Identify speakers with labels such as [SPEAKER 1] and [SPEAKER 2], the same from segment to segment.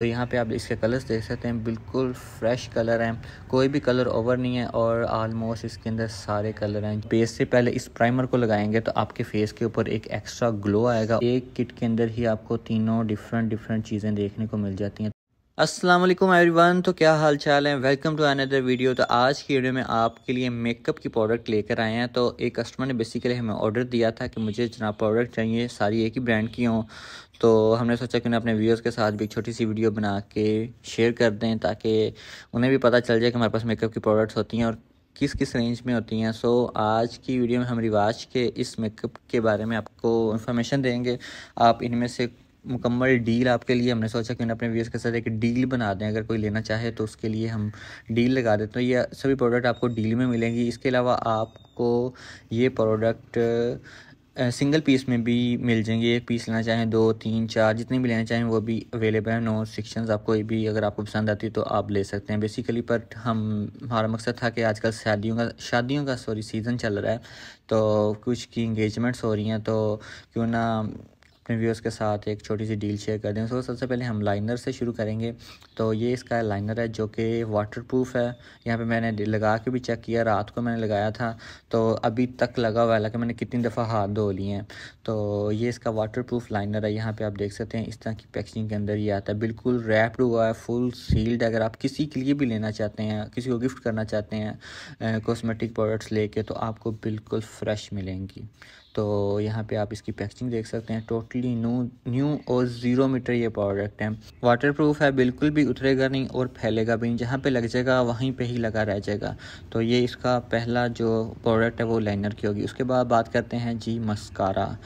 [SPEAKER 1] तो यहाँ पे आप इसके कलर्स देख सकते हैं बिल्कुल फ्रेश कलर हैं कोई भी कलर ओवर नहीं है और आलमोस्ट इसके अंदर सारे कलर हैं फेस से पहले इस प्राइमर को लगाएंगे तो आपके फेस के ऊपर एक एक्स्ट्रा ग्लो आएगा एक किट के अंदर ही आपको तीनों डिफरेंट डिफरेंट चीज़ें देखने को मिल जाती हैं अस्सलाम वालेकुम एवरीवन तो क्या हाल चाल है वेलकम टू अनदर वीडियो तो आज की वीडियो में आपके लिए मेकअप की प्रोडक्ट लेकर आए हैं तो एक कस्टमर ने बेसिकली हमें ऑर्डर दिया था कि मुझे जना प्रोडक्ट चाहिए सारी एक ही ब्रांड की हों तो हमने सोचा कि उन्हें अपने व्यूअर्स के साथ भी एक छोटी सी वीडियो बना के शेयर कर दें ताकि उन्हें भी पता चल जाए कि हमारे पास मेकअप की प्रोडक्ट्स होती हैं और किस किस रेंज में होती हैं सो so, आज की वीडियो में हम रिवाज के इस मेकअप के बारे में आपको इन्फॉर्मेशन देंगे आप इनमें से मुकम्मल डील आपके लिए हमने सोचा कि अपने व्यूज़ के साथ एक डील बना दें अगर कोई लेना चाहे तो उसके लिए हम डील लगा देते हैं तो ये सभी प्रोडक्ट आपको डील में मिलेंगी इसके अलावा आपको ये प्रोडक्ट सिंगल पीस में भी मिल जाएंगे एक पीस लेना चाहें दो तीन चार जितने भी लेना चाहें वो भी अवेलेबल हैं नो सिक्शन आपको भी अगर आपको पसंद आती है तो आप ले सकते हैं बेसिकली पर हम हमारा मकसद था कि आजकल शादियों का शादियों का सॉरी सीज़न चल रहा है तो कुछ की इंगेजमेंट्स हो रही हैं तो क्यों ना अपने व्यूअर्स के साथ एक छोटी सी डील शेयर कर दें सो so, सबसे पहले हम लाइनर से शुरू करेंगे तो ये इसका लाइनर है जो कि वाटर प्रूफ है यहाँ पे मैंने लगा के भी चेक किया रात को मैंने लगाया था तो अभी तक लगा हुआ है हालांकि मैंने कितनी दफ़ा हाथ धो लिए हैं तो ये इसका वाटर प्रूफ लाइनर है यहाँ पर आप देख सकते हैं इस तरह की पैकेजिंग के अंदर ये आता है बिल्कुल रैप्ड हुआ है फुल सील्ड अगर आप किसी के लिए भी लेना चाहते हैं किसी को गिफ्ट करना चाहते हैं कॉस्मेटिक प्रोडक्ट्स लेके तो आपको बिल्कुल फ्रेश मिलेंगी तो यहाँ पे आप इसकी पैकेजिंग देख सकते हैं टोटली न्यू न्यू और ज़ीरो मीटर ये प्रोडक्ट है वाटर प्रूफ है बिल्कुल भी उतरेगा नहीं और फैलेगा भी नहीं जहाँ पे लग जाएगा वहीं पे ही लगा रह जाएगा तो ये इसका पहला जो प्रोडक्ट है वो लाइनर की होगी उसके बाद बात करते हैं जी मस्कारा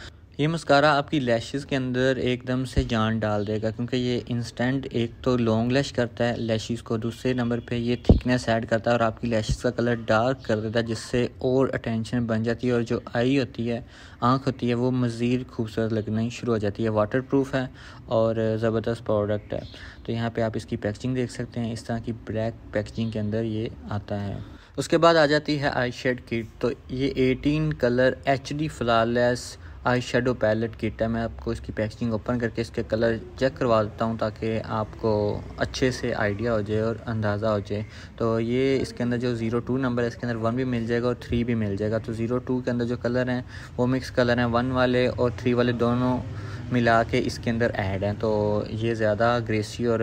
[SPEAKER 1] ये मस्कारा आपकी लैशेस के अंदर एकदम से जान डाल देगा क्योंकि ये इंस्टेंट एक तो लॉन्ग लैश करता है लैशेस को दूसरे नंबर पे ये थिकनेस ऐड करता है और आपकी लैशेस का कलर डार्क कर देता है जिससे और अटेंशन बन जाती है और जो आई होती है आँख होती है वो मज़ीद खूबसूरत लगनी शुरू हो जाती है वाटर प्रूफ है और ज़बरदस्त प्रोडक्ट है तो यहाँ पर आप इसकी पैकेजिंग देख सकते हैं इस तरह की ब्लैक पैकेजिंग के अंदर ये आता है उसके बाद आ जाती है आई शेड किट तो ये eighteen colour H D flawless eye shadow palette kit है मैं आपको इसकी पैकेजिंग ओपन करके इसके कलर चेक करवा देता हूँ ताकि आपको अच्छे से आइडिया हो जाए और अंदाज़ा हो जाए तो ये इसके अंदर जो ज़ीरो टू नंबर है इसके अंदर वन भी मिल जाएगा और थ्री भी मिल जाएगा तो ज़ीरो टू के अंदर जो कलर हैं वो मिक्स कलर हैं वन वाले और थ्री वाले दोनों मिला के इसके अंदर ऐड हैं तो ये ज़्यादा ग्रेसी और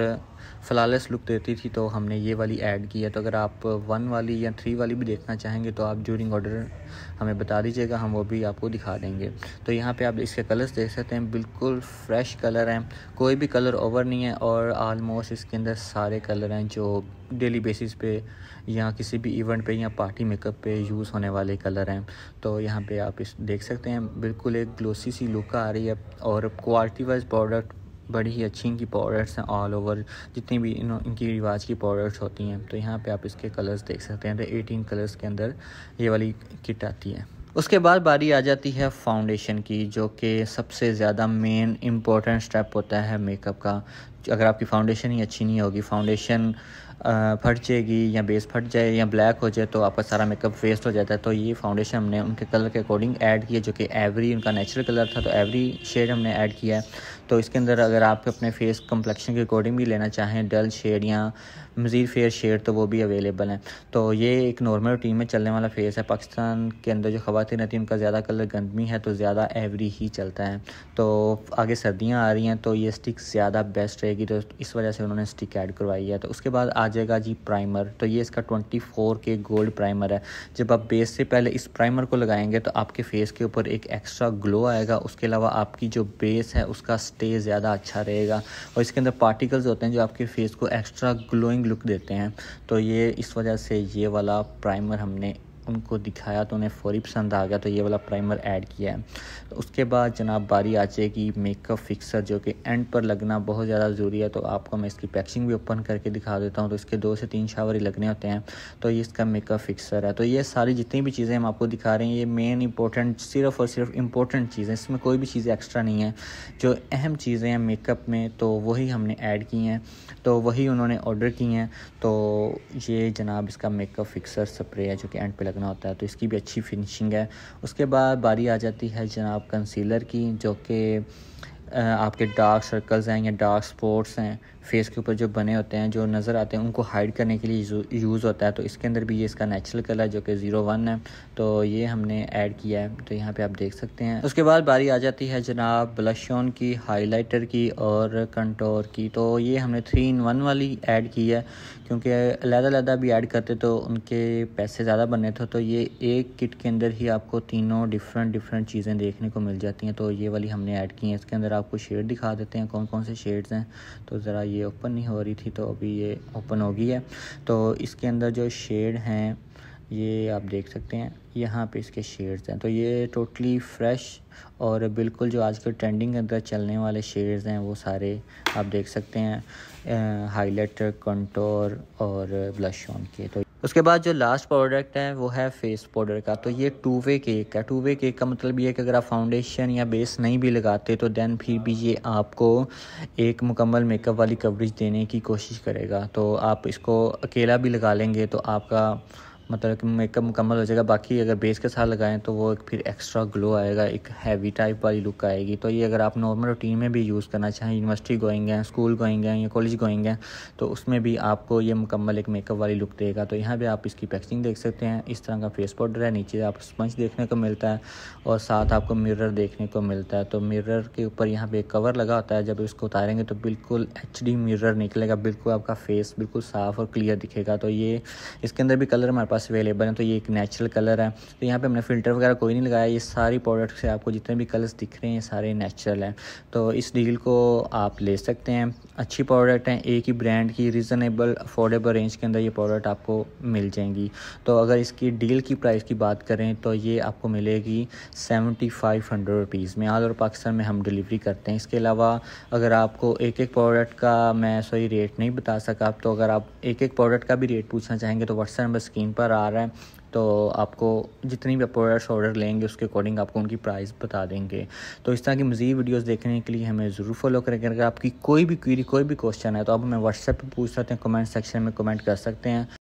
[SPEAKER 1] फ्लॉलेस लुक देती थी तो हमने ये वाली ऐड की है तो अगर आप वन वाली या थ्री वाली भी देखना चाहेंगे तो आप ज्यूरिंग ऑर्डर हमें बता दीजिएगा हम वो भी आपको दिखा देंगे तो यहाँ पे आप इसके कलर्स देख सकते हैं बिल्कुल फ्रेश कलर हैं कोई भी कलर ओवर नहीं है और आलमोस्ट इसके अंदर सारे कलर हैं जो डेली बेसिस पे या किसी भी इवेंट पे या पार्टी मेकअप पे यूज़ होने वाले कलर हैं तो यहाँ पे आप इस देख सकते हैं बिल्कुल एक ग्लोसी सी लुक आ रही है और क्वालिटी वाइज प्रोडक्ट बड़ी ही अच्छी इनकी पाउडर्स हैं ऑल ओवर जितनी भी इन इनकी रिवाज की पाउडर्स होती हैं तो यहाँ पे आप इसके कलर्स देख सकते हैं तो एटीन कलर्स के अंदर ये वाली किट आती है उसके बाद बारी आ जाती है फाउंडेशन की जो कि सबसे ज़्यादा मेन इम्पोर्टेंट स्टेप होता है मेकअप का अगर आपकी फ़ाउंडेशन ही अच्छी नहीं होगी फाउंडेशन फट जाएगी या बेस फट जाए या ब्लैक हो जाए तो आपका सारा मेकअप वेस्ट हो जाता है तो ये फाउंडेशन हमने उनके कलर के अकॉर्डिंग ऐड किया जो कि एवरी उनका नेचुरल कलर था तो एवरी शेड हमने ऐड किया है तो इसके अंदर अगर आप अपने फेस कम्प्लेक्शन के अकॉर्डिंग भी लेना चाहें डल शेड या मज़ीद फेयर शेड तो वो भी अवेलेबल हैं तो ये एक नॉर्मल रूटीन में चलने वाला फेस है पाकिस्तान के अंदर जो खातन रहती हैं उनका ज़्यादा कलर गंदमी है तो ज़्यादा एवरी ही चलता है तो आगे सर्दियाँ आ रही हैं तो ये स्टिक ज़्यादा बेस्ट रहेगी तो इस वजह से उन्होंने स्टिक ऐड करवाई है तो उसके बाद आज जाएगा जी प्राइमर तो ये इसका 24 के गोल्ड प्राइमर है जब आप बेस से पहले इस प्राइमर को लगाएंगे तो आपके फेस के ऊपर एक एक्स्ट्रा ग्लो आएगा उसके अलावा आपकी जो बेस है उसका स्टे ज़्यादा अच्छा रहेगा और इसके अंदर पार्टिकल्स होते हैं जो आपके फेस को एक्स्ट्रा ग्लोइंग लुक देते हैं तो ये इस वजह से ये वाला प्राइमर हमने उनको दिखाया तो उन्हें फ़ौरी पसंद आ गया तो ये वाला प्राइमर ऐड किया है तो उसके बाद जनाब बारी आ जाएगी मेकअप फिक्सर जो कि एंड पर लगना बहुत ज़्यादा ज़रूरी है तो आपको मैं इसकी पैकिंग भी ओपन करके दिखा देता हूँ तो इसके दो से तीन शावर ही लगने होते हैं तो ये इसका मेकअप फिक्सर है तो ये सारी जितनी भी चीज़ें हम आपको दिखा रहे हैं ये मेन इंपॉर्टेंट सिर्फ और सिर्फ इंपॉर्टेंट चीज़ें इसमें कोई भी चीज़ें एक्स्ट्रा नहीं है जो अहम चीज़ें हैं मेकअप में तो वही हमने ऐड की हैं तो वही उन्होंने ऑर्डर की हैं तो ये जनाब इसका मेकअप फिक्सर स्प्रे है जो कि एंड पे लगा लगना होता है तो इसकी भी अच्छी फिनिशिंग है उसके बाद बारी आ जाती है जनाब कंसीलर की जो कि आपके डार्क सर्कल्स हैं या डार्क स्पॉट्स हैं फेस के ऊपर जो बने होते हैं जो नज़र आते हैं उनको हाइड करने के लिए यूज़ होता है तो इसके अंदर भी ये इसका नेचुरल कलर जो कि ज़ीरो वन है तो ये हमने ऐड किया है तो यहाँ पे आप देख सकते हैं उसके बाद बारी आ जाती है जनाब ब्लशन की हाईलाइटर की और कंटोर की तो ये हमने थ्री इन वन वाली ऐड की है क्योंकि लहदा भी ऐड करते तो उनके पैसे ज़्यादा बने थे तो ये एक किट के अंदर ही आपको तीनों डिफरेंट डिफरेंट चीज़ें देखने को मिल जाती हैं तो ये वाली हमने ऐड की है इसके अंदर आपको शेड दिखा देते हैं कौन कौन से शेड्स हैं तो ज़रा ये ये ओपन नहीं हो रही थी तो अभी ये ओपन हो गई है तो इसके अंदर जो शेड हैं ये आप देख सकते हैं यहाँ पे इसके शेड्स हैं तो ये टोटली फ्रेश और बिल्कुल जो आजकल ट्रेंडिंग के अंदर चलने वाले शेड्स हैं वो सारे आप देख सकते हैं हाईलाइटर कंटोर और ब्लश ऑन के तो उसके बाद जो लास्ट प्रोडक्ट है वो है फेस पाउडर का तो ये टू वे केक है टू वे केक का मतलब ये है कि अगर आप फाउंडेशन या बेस नहीं भी लगाते तो दैन फिर भी ये आपको एक मुकम्मल मेकअप वाली कवरेज देने की कोशिश करेगा तो आप इसको अकेला भी लगा लेंगे तो आपका मतलब कि मेकअप मुकम्मल हो जाएगा बाकी अगर बेस के साथ लगाएं तो वो एक फिर एक्स्ट्रा ग्लो आएगा एक हैवी टाइप वाली लुक आएगी तो ये अगर आप नॉर्मल रूटीन में भी यूज़ करना चाहें यूनिवर्सिटी गोइंग हैं स्कूल गोइंग हैं या कॉलेज गोइंग हैं तो उसमें भी आपको ये मुकम्मल एक मेकअप वाली लुक देगा तो यहाँ भी आप इसकी पैकेजिंग देख सकते हैं इस तरह का फेस पाउडर है नीचे आप स्पंज देखने को मिलता है और साथ आपको मिररर देखने को मिलता है तो मिररर के ऊपर यहाँ पर एक कवर लगा होता है जब इसको उतारेंगे तो बिल्कुल एच डी निकलेगा बिल्कुल आपका फेस बिल्कुल साफ़ और क्लियर दिखेगा तो ये इसके अंदर भी कलर हमारे पास पास अवेलेबल है तो ये एक नेचुरल कलर है तो यहाँ पे हमने फ़िल्टर वगैरह कोई नहीं लगाया ये सारी प्रोडक्ट से आपको जितने भी कलर्स दिख रहे हैं सारे नेचुरल हैं तो इस डील को आप ले सकते हैं अच्छी प्रोडक्ट हैं एक ही ब्रांड की रीज़नेबल अफोर्डेबल रेंज के अंदर ये प्रोडक्ट आपको मिल जाएंगी तो अगर इसकी डील की प्राइस की बात करें तो ये आपको मिलेगी सेवेंटी फाइव हंड्रेड रुपीज़ में आज और पाकिस्तान में हम डिलीवरी करते हैं इसके अलावा अगर आपको एक एक प्रोडक्ट का मैं सही रेट नहीं बता सका तो अगर आप एक एक प्रोडक्ट का भी रेट पूछना चाहेंगे तो व्हाट्सएप नंबर स्क्रीन पर पर आ रहा है तो आपको जितनी भी प्रोडक्ट्स ऑर्डर लेंगे उसके अकॉर्डिंग आपको उनकी प्राइस बता देंगे तो इस तरह की मज़ीद वीडियोस देखने के लिए हमें ज़रूर फॉलो करें अगर आपकी कोई भी क्वेरी कोई भी क्वेश्चन है तो आप हमें व्हाट्सएप पे पूछ सकते हैं कमेंट सेक्शन में कमेंट कर सकते हैं